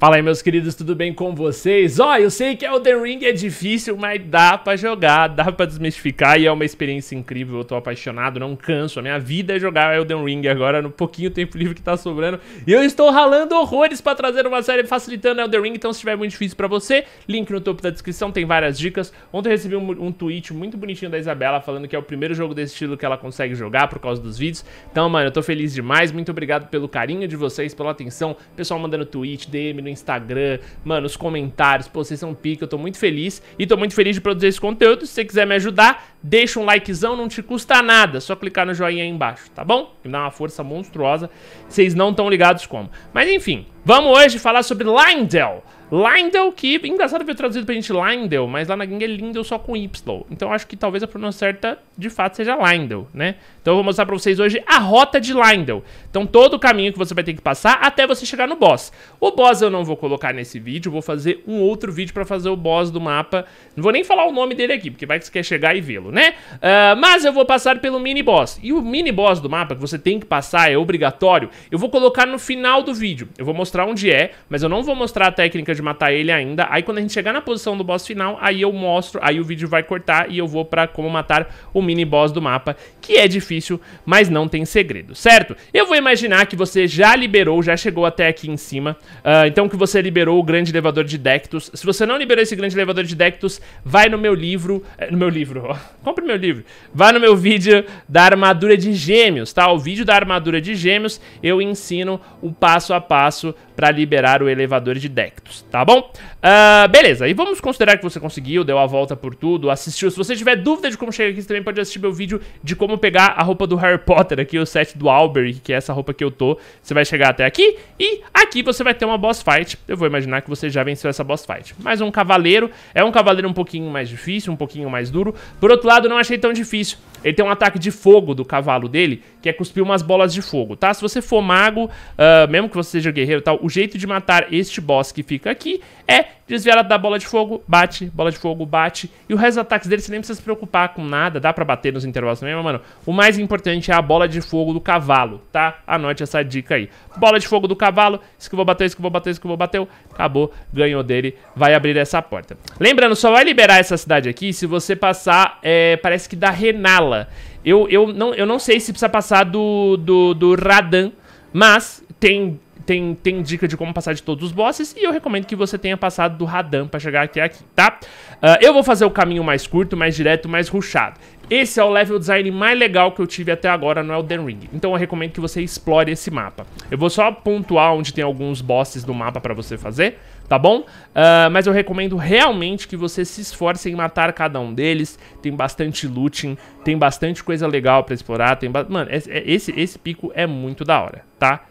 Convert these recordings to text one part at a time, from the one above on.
Fala aí, meus queridos, tudo bem com vocês? Ó, oh, eu sei que Elden Ring é difícil, mas dá pra jogar, dá pra desmistificar e é uma experiência incrível. Eu tô apaixonado, não canso. A minha vida é jogar Elden Ring agora, no pouquinho tempo livre que tá sobrando. E eu estou ralando horrores pra trazer uma série facilitando Elden Ring, então se tiver muito difícil pra você, link no topo da descrição, tem várias dicas. Ontem eu recebi um, um tweet muito bonitinho da Isabela falando que é o primeiro jogo desse estilo que ela consegue jogar por causa dos vídeos. Então, mano, eu tô feliz demais, muito obrigado pelo carinho de vocês, pela atenção. Pessoal mandando tweet, DM Instagram, mano, os comentários. Pô, vocês são pica, eu tô muito feliz. E tô muito feliz de produzir esse conteúdo. Se você quiser me ajudar, Deixa um likezão, não te custa nada, só clicar no joinha aí embaixo, tá bom? Me dá uma força monstruosa, vocês não estão ligados como. Mas enfim, vamos hoje falar sobre Lindell. Lindell, que engraçado ver traduzido pra gente Lindell, mas lá na gangue é Lindell só com Y. Então acho que talvez a pronúncia certa de fato seja Lindell, né? Então eu vou mostrar pra vocês hoje a rota de Lindell. Então todo o caminho que você vai ter que passar até você chegar no boss. O boss eu não vou colocar nesse vídeo, vou fazer um outro vídeo pra fazer o boss do mapa. Não vou nem falar o nome dele aqui, porque vai que você quer chegar e vê-lo né? Uh, mas eu vou passar pelo mini-boss. E o mini-boss do mapa, que você tem que passar, é obrigatório, eu vou colocar no final do vídeo. Eu vou mostrar onde é, mas eu não vou mostrar a técnica de matar ele ainda. Aí quando a gente chegar na posição do boss final, aí eu mostro, aí o vídeo vai cortar e eu vou pra como matar o mini-boss do mapa, que é difícil, mas não tem segredo, certo? Eu vou imaginar que você já liberou, já chegou até aqui em cima, uh, então que você liberou o grande elevador de Dectus. Se você não liberou esse grande elevador de Dectus, vai no meu livro, eh, no meu livro, ó, compre meu livro. Vá no meu vídeo da armadura de gêmeos, tá? O vídeo da armadura de gêmeos, eu ensino o passo a passo para liberar o elevador de Dectus, tá bom? Uh, beleza, e vamos considerar que você conseguiu, deu a volta por tudo, assistiu. Se você tiver dúvida de como chegar aqui, você também pode assistir meu vídeo de como pegar a roupa do Harry Potter aqui, o set do Albury, que é essa roupa que eu tô. Você vai chegar até aqui e aqui você vai ter uma boss fight. Eu vou imaginar que você já venceu essa boss fight. Mais um cavaleiro, é um cavaleiro um pouquinho mais difícil, um pouquinho mais duro. Por outro lado, lado, não achei tão difícil. Ele tem um ataque de fogo do cavalo dele, que é cuspir umas bolas de fogo, tá? Se você for mago, uh, mesmo que você seja guerreiro e tal, o jeito de matar este boss que fica aqui é desviar da bola de fogo, bate, bola de fogo, bate. E o resto dos ataques dele você nem precisa se preocupar com nada, dá pra bater nos intervalos também, mas, mano, o mais importante é a bola de fogo do cavalo, tá? Anote essa dica aí. Bola de fogo do cavalo, esquivou, bateu, esquivou, bateu, esquivou, bateu, acabou, ganhou dele, vai abrir essa porta. Lembrando, só vai liberar essa cidade aqui se você passar, é, parece que dá Renala dela, eu, eu, não, eu não sei se precisa passar do, do, do Radan, mas tem, tem, tem dica de como passar de todos os bosses e eu recomendo que você tenha passado do Radan pra chegar até aqui, tá? Uh, eu vou fazer o caminho mais curto, mais direto, mais ruchado. Esse é o level design mais legal que eu tive até agora no Elden Ring. Então eu recomendo que você explore esse mapa. Eu vou só pontuar onde tem alguns bosses do mapa pra você fazer, tá bom? Uh, mas eu recomendo realmente que você se esforce em matar cada um deles. Tem bastante looting, tem bastante coisa legal pra explorar. Tem ba... Mano, esse, esse, esse pico é muito da hora, tá?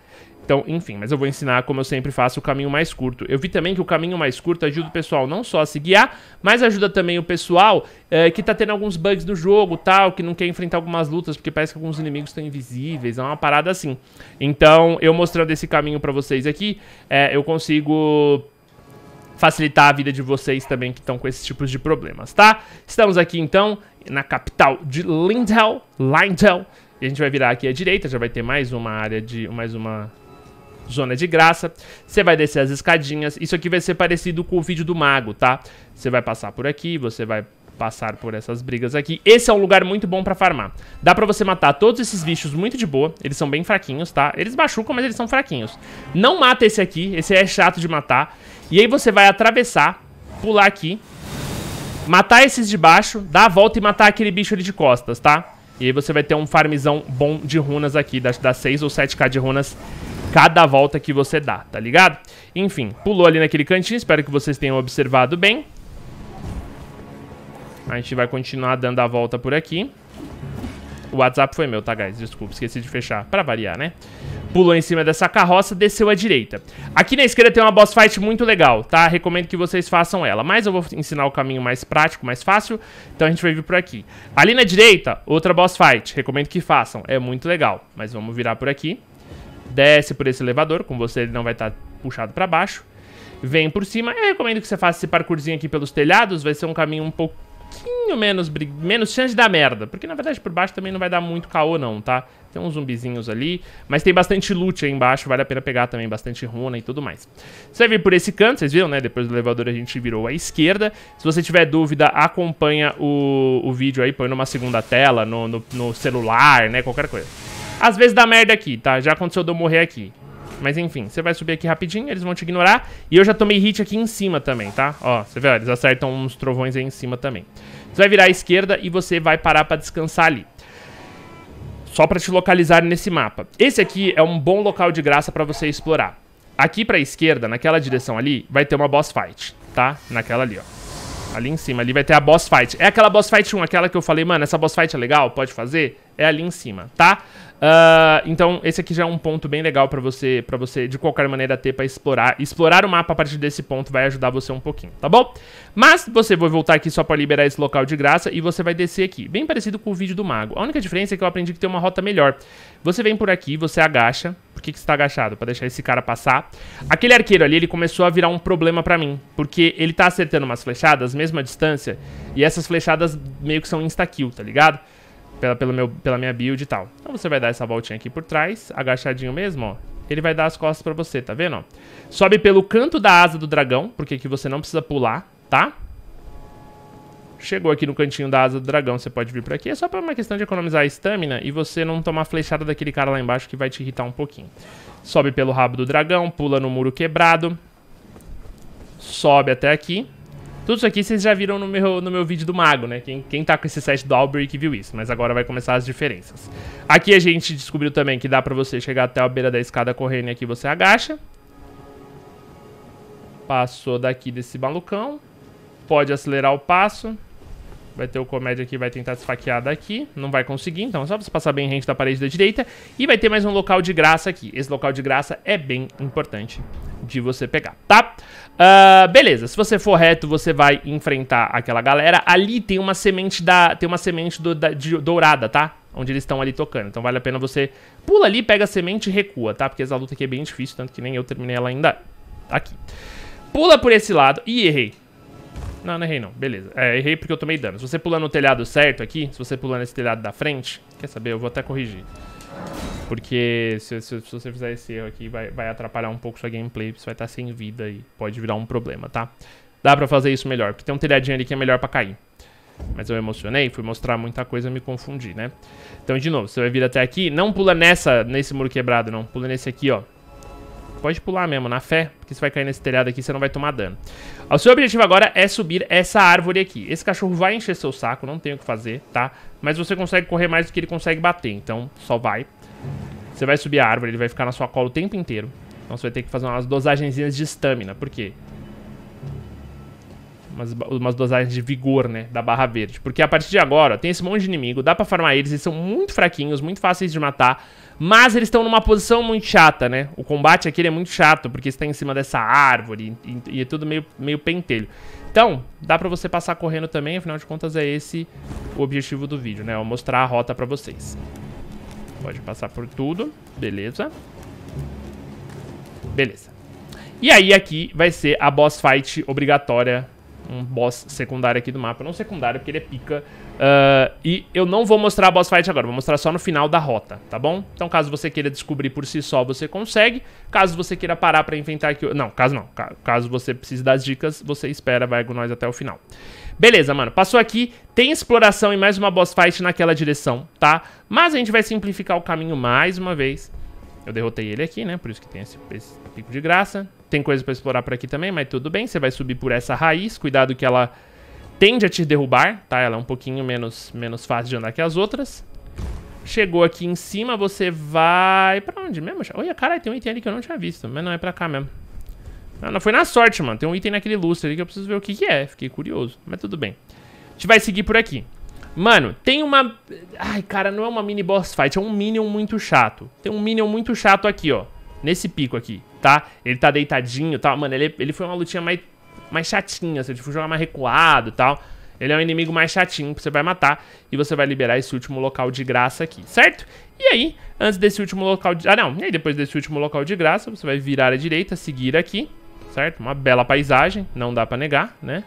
Então, enfim, mas eu vou ensinar como eu sempre faço o caminho mais curto. Eu vi também que o caminho mais curto ajuda o pessoal não só a se guiar, mas ajuda também o pessoal é, que tá tendo alguns bugs no jogo, tal, que não quer enfrentar algumas lutas porque parece que alguns inimigos estão invisíveis, é uma parada assim. Então, eu mostrando esse caminho para vocês aqui, é, eu consigo facilitar a vida de vocês também que estão com esses tipos de problemas, tá? Estamos aqui então na capital de Lindell, Lindell. E a gente vai virar aqui à direita, já vai ter mais uma área de mais uma zona de graça. Você vai descer as escadinhas. Isso aqui vai ser parecido com o vídeo do mago, tá? Você vai passar por aqui, você vai passar por essas brigas aqui. Esse é um lugar muito bom pra farmar. Dá pra você matar todos esses bichos muito de boa. Eles são bem fraquinhos, tá? Eles machucam, mas eles são fraquinhos. Não mata esse aqui. Esse é chato de matar. E aí você vai atravessar, pular aqui. Matar esses de baixo, dar a volta e matar aquele bicho ali de costas, tá? E aí você vai ter um farmzão bom de runas aqui, das, 6 ou 7k de runas cada volta que você dá, tá ligado? Enfim, pulou ali naquele cantinho, espero que vocês tenham observado bem. A gente vai continuar dando a volta por aqui. O WhatsApp foi meu, tá, guys? Desculpa, esqueci de fechar. Pra variar, né? Pulou em cima dessa carroça, desceu à direita. Aqui na esquerda tem uma boss fight muito legal, tá? Recomendo que vocês façam ela. Mas eu vou ensinar o caminho mais prático, mais fácil. Então a gente vai vir por aqui. Ali na direita, outra boss fight. Recomendo que façam. É muito legal. Mas vamos virar por aqui desce por esse elevador, com você ele não vai estar tá puxado para baixo. Vem por cima. Eu recomendo que você faça esse parkourzinho aqui pelos telhados, vai ser um caminho um pouquinho menos, menos chance de dar merda. Porque, na verdade, por baixo também não vai dar muito caô não, tá? Tem uns zumbizinhos ali, mas tem bastante loot aí embaixo, vale a pena pegar também, bastante runa e tudo mais. Você vir por esse canto, vocês viram, né? Depois do elevador a gente virou à esquerda. Se você tiver dúvida, acompanha o, o vídeo aí, põe numa segunda tela, no, no, no celular, né? Qualquer coisa. Às vezes dá merda aqui, tá? Já aconteceu de eu morrer aqui. Mas enfim, você vai subir aqui rapidinho, eles vão te ignorar. E eu já tomei hit aqui em cima também, tá? Ó, você vê, ó, eles acertam uns trovões aí em cima também. Você vai virar à esquerda e você vai parar pra descansar ali. Só pra te localizar nesse mapa. Esse aqui é um bom local de graça pra você explorar. Aqui pra esquerda, naquela direção ali, vai ter uma boss fight, tá? Naquela ali, ó. Ali em cima, ali vai ter a boss fight. É aquela boss fight 1, aquela que eu falei, mano, essa boss fight é legal, pode fazer? É ali em cima, tá? Uh, então esse aqui já é um ponto bem legal pra você, pra você de qualquer maneira ter pra explorar. Explorar o mapa a partir desse ponto vai ajudar você um pouquinho, tá bom? Mas você vai voltar aqui só pra liberar esse local de graça e você vai descer aqui. Bem parecido com o vídeo do mago. A única diferença é que eu aprendi que tem uma rota melhor. Você vem por aqui, você agacha, por que, que você tá agachado? Pra deixar esse cara passar. Aquele arqueiro ali, ele começou a virar um problema pra mim. Porque ele tá acertando umas flechadas, mesma distância. E essas flechadas meio que são insta-kill, tá ligado? Pela, pelo meu, pela minha build e tal. Então você vai dar essa voltinha aqui por trás, agachadinho mesmo, ó. Ele vai dar as costas pra você, tá vendo? Sobe pelo canto da asa do dragão, porque aqui você não precisa pular, tá? Chegou aqui no cantinho da asa do dragão, você pode vir pra aqui. É só pra uma questão de economizar a estamina e você não tomar flechada daquele cara lá embaixo que vai te irritar um pouquinho. Sobe pelo rabo do dragão, pula no muro quebrado. Sobe até aqui. Tudo isso aqui vocês já viram no meu, no meu vídeo do mago, né? Quem, quem tá com esse set do Albrecht viu isso, mas agora vai começar as diferenças. Aqui a gente descobriu também que dá pra você chegar até a beira da escada correndo e aqui você agacha. Passou daqui desse malucão. Pode acelerar o passo. Vai ter o comédia que vai tentar desfaquear daqui. Não vai conseguir, então é só você passar bem rente da parede da direita. E vai ter mais um local de graça aqui. Esse local de graça é bem importante de você pegar, tá? Uh, beleza, se você for reto, você vai enfrentar aquela galera. Ali tem uma semente da. Tem uma semente do, da, de, dourada, tá? Onde eles estão ali tocando. Então vale a pena você pula ali, pega a semente e recua, tá? Porque essa luta aqui é bem difícil, tanto que nem eu terminei ela ainda aqui. Pula por esse lado. Ih, errei. Não, não errei não. Beleza. É, errei porque eu tomei dano. Se você pular no telhado certo aqui, se você pular nesse telhado da frente... Quer saber? Eu vou até corrigir. Porque se, se, se você fizer esse erro aqui, vai, vai atrapalhar um pouco sua gameplay. Você vai estar tá sem vida e pode virar um problema, tá? Dá pra fazer isso melhor. Porque tem um telhadinho ali que é melhor pra cair. Mas eu emocionei, fui mostrar muita coisa e me confundi, né? Então, de novo, você vai vir até aqui. Não pula nessa, nesse muro quebrado, não. Pula nesse aqui, ó. Pode pular mesmo, na fé, porque você vai cair nesse telhado aqui você não vai tomar dano. O seu objetivo agora é subir essa árvore aqui. Esse cachorro vai encher seu saco, não tem o que fazer, tá? Mas você consegue correr mais do que ele consegue bater, então só vai. Você vai subir a árvore, ele vai ficar na sua cola o tempo inteiro. Então você vai ter que fazer umas dosagenzinhas de estamina, por quê? umas, umas dosagens de vigor, né, da barra verde. Porque a partir de agora, ó, tem esse monte de inimigo, dá pra farmar eles, eles são muito fraquinhos, muito fáceis de matar, mas eles estão numa posição muito chata, né? O combate aqui é muito chato, porque está em cima dessa árvore e, e, é tudo meio, meio pentelho. Então, dá pra você passar correndo também, afinal de contas é esse o objetivo do vídeo, né? Eu mostrar a rota pra vocês. Pode passar por tudo, beleza. Beleza. E aí aqui vai ser a boss fight obrigatória um boss secundário aqui do mapa. Não secundário, porque ele é pica. Uh, e eu não vou mostrar a boss fight agora, vou mostrar só no final da rota, tá bom? Então caso você queira descobrir por si só, você consegue. Caso você queira parar pra inventar aqui... Não, caso não. Caso você precise das dicas, você espera, vai com nós até o final. Beleza, mano. Passou aqui, tem exploração e mais uma boss fight naquela direção, tá? Mas a gente vai simplificar o caminho mais uma vez. Eu derrotei ele aqui, né? Por isso que tem esse, esse pico de graça tem coisa para explorar por aqui também, mas tudo bem. Você vai subir por essa raiz, cuidado que ela tende a te derrubar, tá? Ela é um pouquinho menos, menos fácil de andar que as outras. Chegou aqui em cima, você vai... Pra onde mesmo? Olha, caralho, tem um item ali que eu não tinha visto, mas não, é pra cá mesmo. Não, não foi na sorte, mano. Tem um item naquele lustre ali que eu preciso ver o que, que é. Fiquei curioso, mas tudo bem. A gente vai seguir por aqui. Mano, tem uma... Ai, cara, não é uma mini boss fight, é um minion muito chato. Tem um minion muito chato aqui, ó. Nesse pico aqui, tá? Ele tá deitadinho e tá? tal. Mano, ele, ele foi uma lutinha mais, mais chatinha. Você assim, tipo, jogar mais recuado e tal. Ele é um inimigo mais chatinho que você vai matar. E você vai liberar esse último local de graça aqui, certo? E aí, antes desse último local de... Ah, não. E aí, depois desse último local de graça, você vai virar à direita, seguir aqui, certo? Uma bela paisagem, não dá pra negar, né?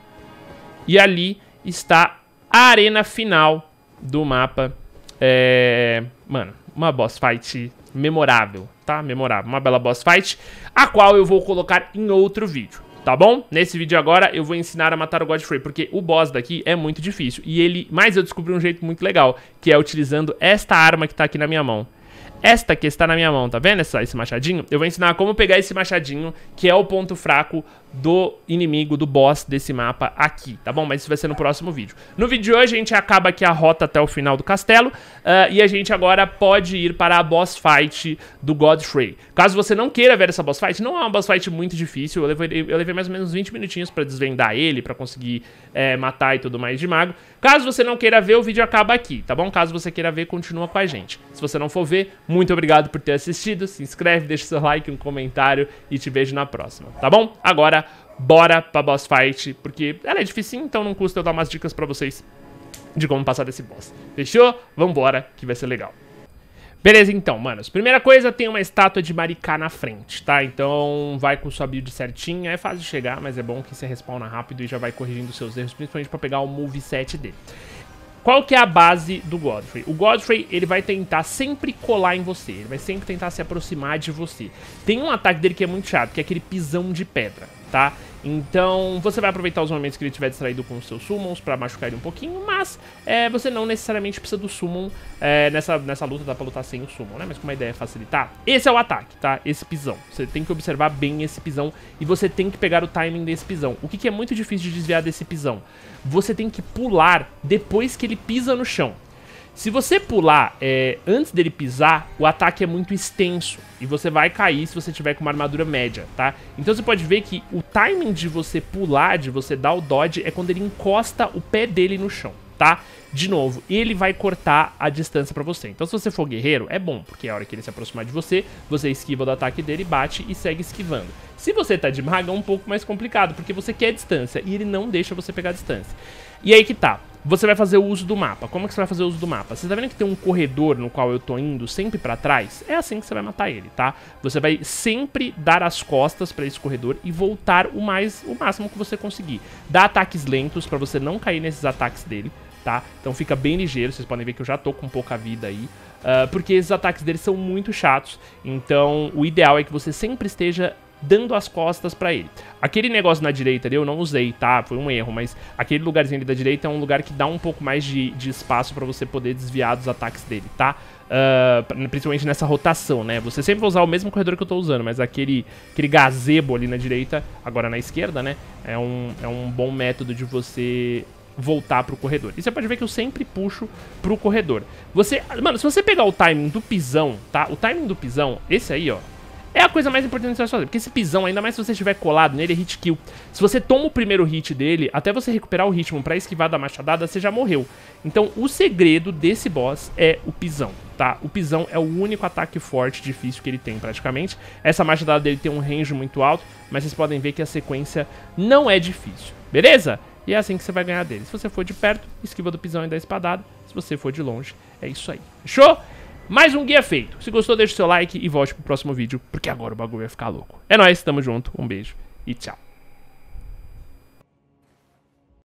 E ali está a arena final do mapa. É... Mano, uma boss fight memorável, tá? Memorável, uma bela boss fight, a qual eu vou colocar em outro vídeo. Tá bom? Nesse vídeo agora eu vou ensinar a matar o Godfrey, porque o boss daqui é muito difícil. E ele, mas eu descobri um jeito muito legal, que é utilizando esta arma que tá aqui na minha mão. Esta que está na minha mão, tá vendo essa, esse machadinho? Eu vou ensinar como pegar esse machadinho, que é o ponto fraco do inimigo, do boss desse mapa aqui, tá bom? Mas isso vai ser no próximo vídeo. No vídeo de hoje a gente acaba aqui a rota até o final do castelo uh, e a gente agora pode ir para a boss fight do Godfrey. Caso você não queira ver essa boss fight, não é uma boss fight muito difícil, eu levei, eu levei mais ou menos 20 minutinhos pra desvendar ele, pra conseguir é, matar e tudo mais de mago. Caso você não queira ver, o vídeo acaba aqui, tá bom? Caso você queira ver, continua com a gente. Se você não for ver, muito obrigado por ter assistido. Se inscreve, deixa seu like, um comentário e te vejo na próxima, tá bom? Agora, bora pra boss fight, porque ela é difícil, então não custa eu dar umas dicas pra vocês de como passar desse boss. Fechou? Vambora, que vai ser legal. Beleza, então, manos. Primeira coisa, tem uma estátua de Maricá na frente, tá? Então vai com sua build certinha. É fácil de chegar, mas é bom que você respawna rápido e já vai corrigindo seus erros, principalmente pra pegar o moveset dele. Qual que é a base do Godfrey? O Godfrey, ele vai tentar sempre colar em você, ele vai sempre tentar se aproximar de você. Tem um ataque dele que é muito chato, que é aquele pisão de pedra, tá? Então, você vai aproveitar os momentos que ele tiver distraído com os seus summons para machucar ele um pouquinho, mas é, você não necessariamente precisa do summon é, nessa, nessa luta, dá pra lutar sem o summon, né? Mas como a ideia é facilitar, esse é o ataque, tá? Esse pisão. Você tem que observar bem esse pisão e você tem que pegar o timing desse pisão. O que, que é muito difícil de desviar desse pisão? Você tem que pular depois que ele pisa no chão. Se você pular é, antes dele pisar, o ataque é muito extenso e você vai cair se você tiver com uma armadura média, tá? Então você pode ver que o timing de você pular, de você dar o dodge, é quando ele encosta o pé dele no chão, tá? De novo, ele vai cortar a distância pra você. Então se você for guerreiro, é bom, porque é a hora que ele se aproximar de você, você esquiva do ataque dele, bate e segue esquivando. Se você tá de maga, é um pouco mais complicado, porque você quer distância e ele não deixa você pegar distância. E aí que tá, você vai fazer o uso do mapa. Como é que você vai fazer o uso do mapa? Você tá vendo que tem um corredor no qual eu tô indo sempre para trás? É assim que você vai matar ele, tá? Você vai sempre dar as costas para esse corredor e voltar o mais o máximo que você conseguir. Dá ataques lentos para você não cair nesses ataques dele, tá? Então fica bem ligeiro, vocês podem ver que eu já tô com pouca vida aí. Uh, porque esses ataques deles são muito chatos, então o ideal é que você sempre esteja dando as costas para ele. Aquele negócio na direita ali eu não usei, tá? Foi um erro, mas aquele lugarzinho ali da direita é um lugar que dá um pouco mais de, de espaço para você poder desviar dos ataques dele, tá? Uh, principalmente nessa rotação, né? Você sempre vai usar o mesmo corredor que eu tô usando, mas aquele, aquele gazebo ali na direita, agora na esquerda, né? É um, é um bom método de você voltar pro corredor. E você pode ver que eu sempre puxo pro corredor. Você, mano, se você pegar o timing do pisão, tá? O timing do pisão, esse aí, ó, é a coisa mais importante que você vai fazer, porque esse pisão, ainda mais se você estiver colado nele, é hit kill. Se você toma o primeiro hit dele, até você recuperar o ritmo pra esquivar da machadada, você já morreu. Então o segredo desse boss é o pisão, tá? O pisão é o único ataque forte difícil que ele tem praticamente. Essa machadada dele tem um range muito alto, mas vocês podem ver que a sequência não é difícil, beleza? E é assim que você vai ganhar dele. Se você for de perto, esquiva do pisão e da espadada. Se você for de longe, é isso aí. Fechou? mais um guia feito. Se gostou, deixa o seu like e volte pro próximo vídeo, porque agora o bagulho vai ficar louco. É nóis, tamo junto, um beijo e tchau.